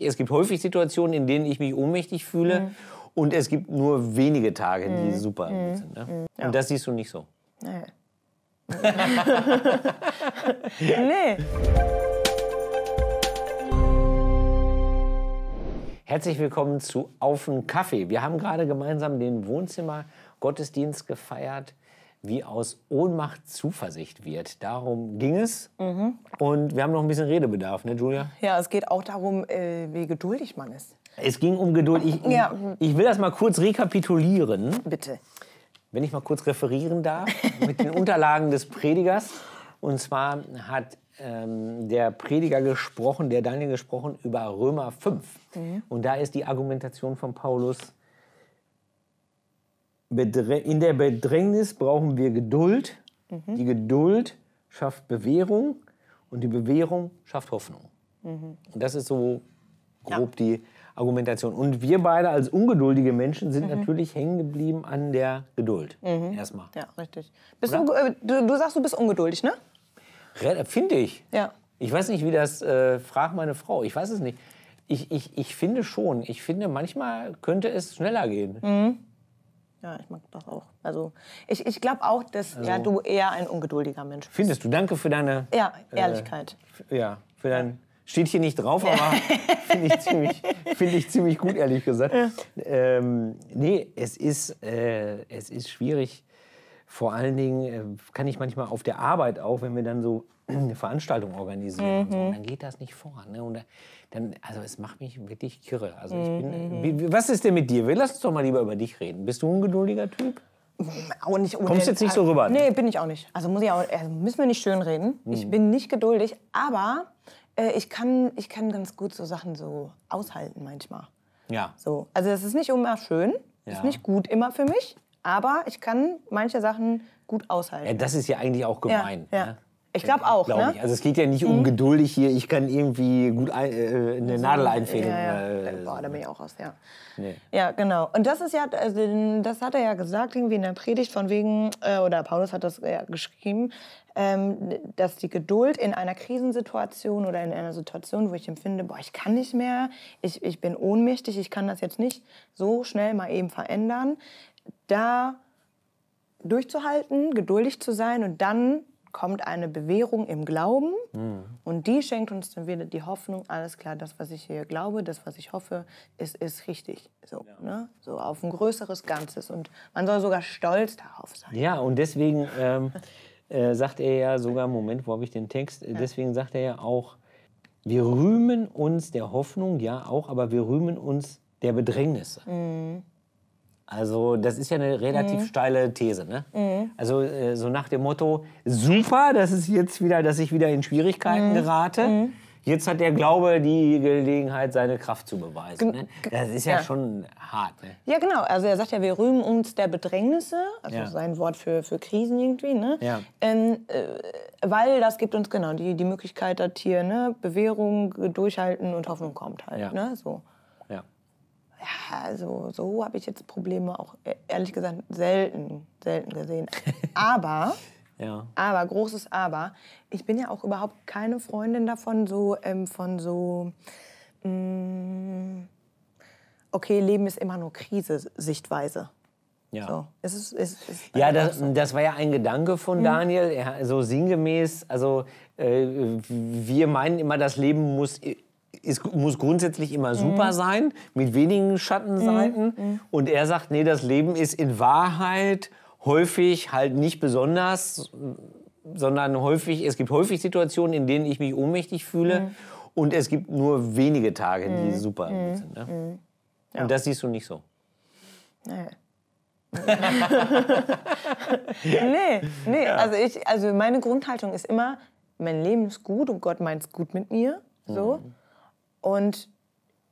Es gibt häufig Situationen, in denen ich mich ohnmächtig fühle mhm. und es gibt nur wenige Tage, die mhm. super mhm. sind. Ne? Mhm. Ja. Und das siehst du nicht so. Nee. nee. Herzlich willkommen zu Auf den Kaffee. Wir haben gerade gemeinsam den Wohnzimmergottesdienst gefeiert wie aus Ohnmacht Zuversicht wird. Darum ging es. Mhm. Und wir haben noch ein bisschen Redebedarf, ne, Julia? Ja, es geht auch darum, äh, wie geduldig man ist. Es ging um Geduld. Ich, ja. ich will das mal kurz rekapitulieren. Bitte. Wenn ich mal kurz referieren darf mit den Unterlagen des Predigers. Und zwar hat ähm, der Prediger gesprochen, der Daniel gesprochen über Römer 5. Mhm. Und da ist die Argumentation von Paulus in der Bedrängnis brauchen wir Geduld. Mhm. Die Geduld schafft Bewährung und die Bewährung schafft Hoffnung. Mhm. Und das ist so grob ja. die Argumentation. Und wir beide als ungeduldige Menschen sind mhm. natürlich hängen geblieben an der Geduld. Mhm. Erstmal. Ja, richtig. Du, äh, du, du, sagst, du bist ungeduldig, ne? Finde ich. Ja. Ich weiß nicht, wie das, äh, frag meine Frau, ich weiß es nicht. Ich, ich, ich finde schon, ich finde, manchmal könnte es schneller gehen. Mhm. Ja, ich mag das auch. Also ich, ich glaube auch, dass also, ja, du eher ein ungeduldiger Mensch bist. Findest du, danke für deine ja, äh, Ehrlichkeit. Äh, ja, für dein. Steht hier nicht drauf, aber finde ich, ziemlich, find ich ziemlich gut, ehrlich gesagt. Ja. Ähm, nee, es ist, äh, es ist schwierig. Vor allen Dingen äh, kann ich manchmal auf der Arbeit auch, wenn wir dann so eine Veranstaltung organisieren, mhm. so, dann geht das nicht voran. Ne? Und da, dann, also es macht mich wirklich kirre. Also ich bin, mhm. wie, was ist denn mit dir? Lass uns doch mal lieber über dich reden. Bist du ein geduldiger Typ? Mm, auch nicht unendlich. Kommst jetzt nicht so rüber? Nee, ne? bin ich auch nicht. Also, muss ich auch, also müssen wir nicht schön reden. Mhm. Ich bin nicht geduldig, aber äh, ich, kann, ich kann ganz gut so Sachen so aushalten manchmal. Ja. So. Also es ist nicht immer schön, ja. ist nicht gut immer für mich, aber ich kann manche Sachen gut aushalten. Ja, das ist ja eigentlich auch gemein. Ja, ja. Ne? Ich glaube auch. Glaub ne? ich. Also es geht ja nicht um mhm. geduldig hier, ich kann irgendwie gut ein, äh, eine mhm. Nadel einfädeln. Ja, ja. Boah, äh, da bin ne? ich auch raus, ja. Nee. Ja, genau. Und das ist ja, also, das hat er ja gesagt, irgendwie in der Predigt von wegen, äh, oder Paulus hat das ja geschrieben, ähm, dass die Geduld in einer Krisensituation oder in einer Situation, wo ich empfinde, boah, ich kann nicht mehr, ich, ich bin ohnmächtig, ich kann das jetzt nicht so schnell mal eben verändern, da durchzuhalten, geduldig zu sein und dann kommt eine Bewährung im Glauben mhm. und die schenkt uns dann wieder die Hoffnung, alles klar, das, was ich hier glaube, das, was ich hoffe, ist, ist richtig. So, ja. ne? so auf ein größeres Ganzes und man soll sogar stolz darauf sein. Ja, und deswegen ähm, äh, sagt er ja sogar, Moment, wo habe ich den Text? Ja. Deswegen sagt er ja auch, wir rühmen uns der Hoffnung, ja auch, aber wir rühmen uns der Bedrängnisse. Mhm. Also das ist ja eine relativ mhm. steile These. Ne? Mhm. Also äh, so nach dem Motto, super, das ist jetzt wieder, dass ich wieder in Schwierigkeiten mhm. gerate. Mhm. Jetzt hat der Glaube die Gelegenheit, seine Kraft zu beweisen. Ne? Das ist ja, ja. schon hart. Ne? Ja, genau. Also er sagt ja, wir rühmen uns der Bedrängnisse, also ja. sein Wort für, für Krisen irgendwie, ne? Ja. Ähm, äh, weil das gibt uns genau die, die Möglichkeit, dass hier ne, Bewährung, Durchhalten und Hoffnung kommt halt. Ja. Ne? So ja, so, also, so habe ich jetzt Probleme auch e, ehrlich gesagt selten, selten gesehen. Aber, ja. aber, großes Aber, ich bin ja auch überhaupt keine Freundin davon, so ähm, von so, mh, mm, okay, Leben ist immer nur Krise, Sichtweise. Ja, so. es ist, es ist ja das, so. das, war ja ein Gedanke von mhm. Daniel, so sinngemäß, also äh, wir meinen immer, das Leben muss ist, muss grundsätzlich immer mhm. super mhm. sein, mit wenigen Schattenseiten. Mhm, mhm. Und er sagt, nee, das Leben ist in Wahrheit häufig halt nicht besonders, sondern häufig, es gibt häufig Situationen, in denen ich mich ohnmächtig fühle. Mhm. Und es gibt nur wenige Tage, die mhm. super sind. Ne? Ja. Und das siehst du nicht so. Naja. nee, nee. Ja. Also, ich, also meine Grundhaltung ist immer, mein Leben ist gut und Gott meint es gut mit mir. So. Mhm. Und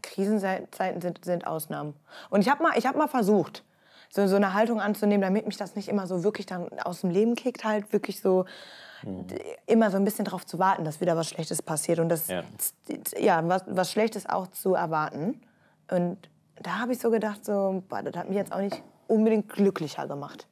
Krisenzeiten sind, sind Ausnahmen. Und ich habe mal, hab mal versucht, so, so eine Haltung anzunehmen, damit mich das nicht immer so wirklich dann aus dem Leben kickt, halt wirklich so mhm. immer so ein bisschen darauf zu warten, dass wieder was Schlechtes passiert und das ja, ja was, was Schlechtes auch zu erwarten. Und da habe ich so gedacht, so, boah, das hat mich jetzt auch nicht unbedingt glücklicher gemacht.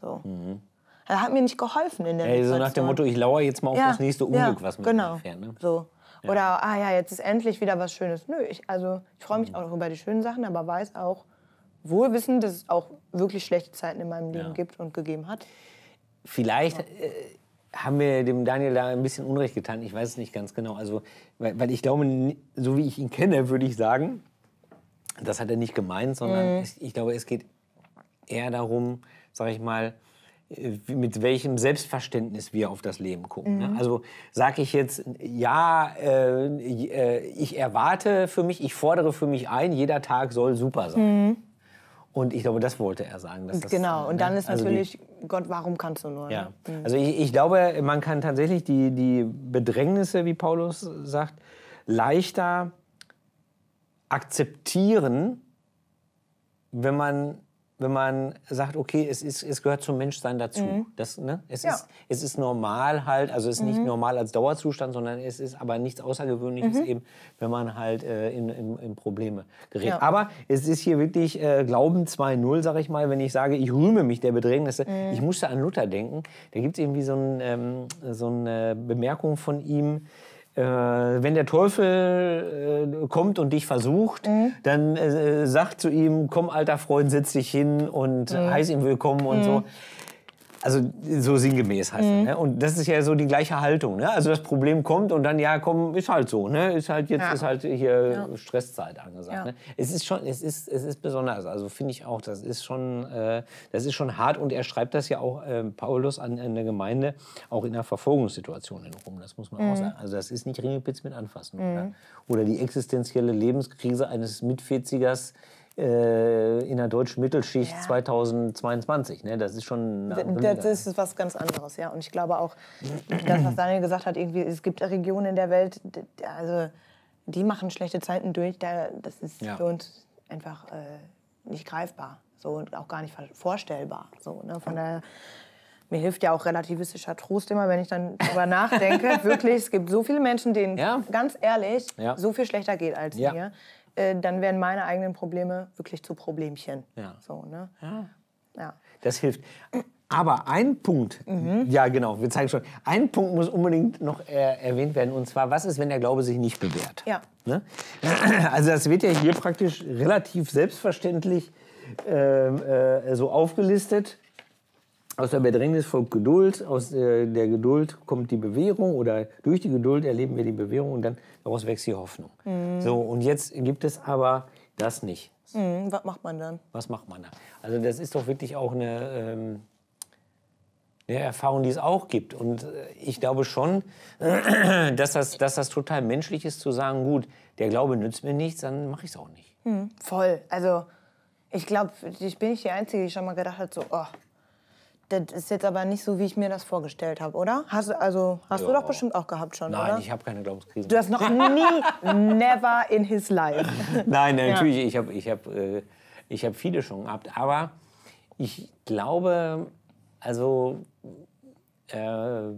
So. Mhm. Das also hat mir nicht geholfen in der Ey, So nach dem Motto, ich lauere jetzt mal auf ja, das nächste Unglück, ja, was mir genau, erfährt. Ne? So. Oder, ah ja, jetzt ist endlich wieder was Schönes. Nö, ich, also, ich freue mich mhm. auch über die schönen Sachen, aber weiß auch, wohlwissend, dass es auch wirklich schlechte Zeiten in meinem Leben ja. gibt und gegeben hat. Vielleicht äh, haben wir dem Daniel da ein bisschen Unrecht getan. Ich weiß es nicht ganz genau. Also, weil, weil ich glaube, so wie ich ihn kenne, würde ich sagen, das hat er nicht gemeint, sondern mhm. ich, ich glaube, es geht eher darum, sage ich mal, äh, mit welchem Selbstverständnis wir auf das Leben gucken. Ne? Mhm. Also sage ich jetzt, ja, äh, äh, ich erwarte für mich, ich fordere für mich ein, jeder Tag soll super sein. Mhm. Und ich glaube, das wollte er sagen. Das, genau, und ne, dann ne? ist natürlich, also die, Gott, warum kannst du nur? Ne? Ja. Ne? Mhm. Also ich, ich, glaube, man kann tatsächlich die, die Bedrängnisse, wie Paulus sagt, leichter akzeptieren, wenn man wenn man sagt, okay, es, ist, es gehört zum Menschsein dazu. Mhm. Das, ne? es, ja. ist, es ist normal halt, also es ist mhm. nicht normal als Dauerzustand, sondern es ist aber nichts Außergewöhnliches mhm. eben, wenn man halt äh, in, in, in, Probleme gerät. Ja. Aber es ist hier wirklich äh, Glauben 2.0, sag ich mal, wenn ich sage, ich rühme mich der Bedrängnisse. Mhm. Ich musste an Luther denken. Da gibt es irgendwie so, ein, ähm, so eine Bemerkung von ihm, äh, wenn der Teufel äh, kommt und dich versucht, mhm. dann äh, sagt zu ihm, komm alter Freund, setz dich hin und mhm. heiß ihm willkommen und mhm. so. Also so sinngemäß heißt mhm. ne? Und das ist ja so die gleiche Haltung. Ne? Also das Problem kommt und dann, ja, komm, ist halt so. Ne? Ist halt jetzt ja. ist halt hier ja. Stresszeit angesagt. Ja. Ne? Es ist schon, es ist, es ist besonders. Also finde ich auch, das ist schon, äh, das ist schon hart. Und er schreibt das ja auch äh, Paulus an, an der Gemeinde, auch in einer Verfolgungssituation in Rom. Das muss man mhm. auch sagen. Also das ist nicht Ringelpitz mit anfassen. Mhm. Oder? Ne? oder die existenzielle Lebenskrise eines Mitfezigers, äh, in der deutschen Mittelschicht ja. 2022. Ne? Das ist schon. Das ist ne? was ganz anderes, ja. Und ich glaube auch, das, was Daniel gesagt hat, irgendwie, es gibt Regionen in der Welt, also die machen schlechte Zeiten durch. Da, das ist ja. für uns einfach äh, nicht greifbar. So und auch gar nicht vorstellbar. So, ne? Von daher mir hilft ja auch relativistischer Trost immer, wenn ich dann darüber nachdenke. Wirklich, es gibt so viele Menschen, denen ja. ganz ehrlich ja. so viel schlechter geht als ja. mir. Äh, dann werden meine eigenen Probleme wirklich zu Problemchen. Ja. So, ne? ja. ja. Das hilft. Aber ein Punkt, mhm. ja genau, wir zeigen schon, ein Punkt muss unbedingt noch äh, erwähnt werden, und zwar, was ist, wenn der Glaube sich nicht bewährt? Ja. Ne? Also das wird ja hier praktisch relativ selbstverständlich ähm, äh, so aufgelistet aus der Bedrängnis folgt Geduld, aus der, äh, der Geduld kommt die Bewährung oder durch die Geduld erleben wir die Bewährung und dann daraus wächst die Hoffnung. Mhm. So, und jetzt gibt es aber das nicht. Mhm, was macht man dann? Was macht man dann? Also das ist doch wirklich auch eine, ähm, eine Erfahrung, die es auch gibt. Und äh, ich glaube schon, dass das, dass das total menschlich ist zu sagen, gut, der Glaube nützt mir nichts, dann mache ich es auch nicht. Mhm, voll. Also ich glaube, ich bin nicht die Einzige, die schon mal gedacht hat, so, oh, das ist jetzt aber nicht so, wie ich mir das vorgestellt habe, oder? Hast, also, hast du doch bestimmt auch gehabt schon, Nein, oder? ich habe keine Glaubenskrise. Du hast noch nie, never in his life. Nein, natürlich, ja. ich habe ich hab, äh, ich hab viele schon gehabt. Aber ich glaube, also, äh,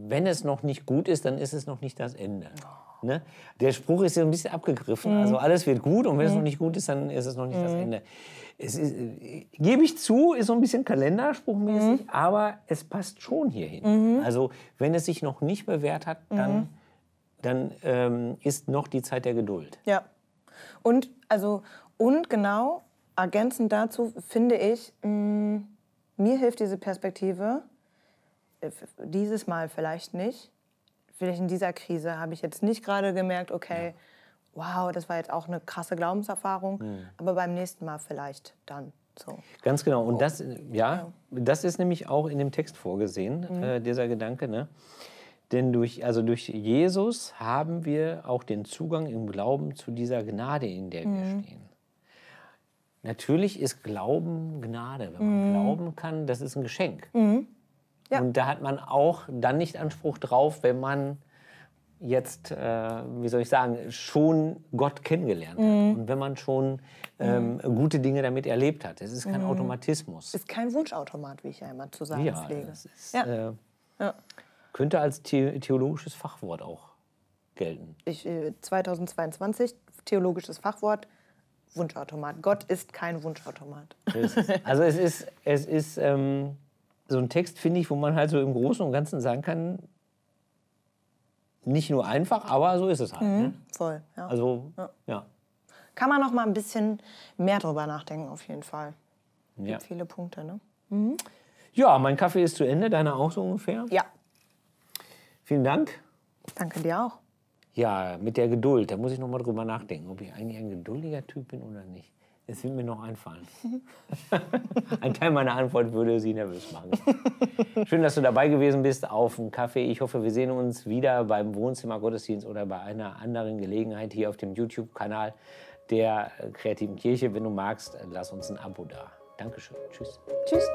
wenn es noch nicht gut ist, dann ist es noch nicht das Ende. Oh. Ne? Der Spruch ist ja ein bisschen abgegriffen. Mhm. Also alles wird gut und wenn mhm. es noch nicht gut ist, dann ist es noch nicht mhm. das Ende es ist, äh, gebe ich zu, ist so ein bisschen kalenderspruchmäßig, mhm. aber es passt schon hierhin. Mhm. Also wenn es sich noch nicht bewährt hat, dann, mhm. dann ähm, ist noch die Zeit der Geduld. Ja. Und, also, und genau ergänzend dazu finde ich, mh, mm, mir hilft diese Perspektive, äh, dieses Mal vielleicht nicht, vielleicht in dieser Krise habe ich jetzt nicht gerade gemerkt, okay, ja wow, das war jetzt auch eine krasse Glaubenserfahrung, mhm. aber beim nächsten Mal vielleicht dann. So. Ganz genau. Und oh. das, ja, das ist nämlich auch in dem Text vorgesehen, mhm. äh, dieser Gedanke. Ne? Denn durch, also durch Jesus haben wir auch den Zugang im Glauben zu dieser Gnade, in der mhm. wir stehen. Natürlich ist Glauben Gnade. Wenn man mhm. glauben kann, das ist ein Geschenk. Mhm. Ja. Und da hat man auch dann nicht Anspruch drauf, wenn man jetzt, äh, wie soll ich sagen, schon Gott kennengelernt hat. Mhm. Und wenn man schon ähm, mhm. gute Dinge damit erlebt hat. Es ist kein mhm. Automatismus. Ist kein Wunschautomat, wie ich ja immer zu sagen ja, pflege. Ist, ja. Äh, ja. Könnte als the theologisches Fachwort auch gelten. Ich, äh, 2022, theologisches Fachwort, Wunschautomat. Gott ist kein Wunschautomat. Also es ist, es ist ähm, so ein Text, finde ich, wo man halt so im Großen und Ganzen sagen kann, nicht nur einfach, aber so ist es halt. Mhm, ne? Voll, ja. Also, ja. ja. Kann man noch mal ein bisschen mehr drüber nachdenken, auf jeden Fall. Ja. Gibt viele Punkte, ne? Mhm. Ja, mein Kaffee ist zu Ende, deiner auch so ungefähr? Ja. Vielen Dank. Danke dir auch. Ja, mit der Geduld, da muss ich noch mal drüber nachdenken, ob ich eigentlich ein geduldiger Typ bin oder nicht. Es wird mir noch einfallen. Ein Teil meiner Antwort würde Sie nervös machen. Schön, dass du dabei gewesen bist auf dem Kaffee. Ich hoffe, wir sehen uns wieder beim Wohnzimmer Gottesdienst oder bei einer anderen Gelegenheit hier auf dem YouTube-Kanal der Kreativen Kirche. Wenn du magst, lass uns ein Abo da. Dankeschön. Tschüss. Tschüss.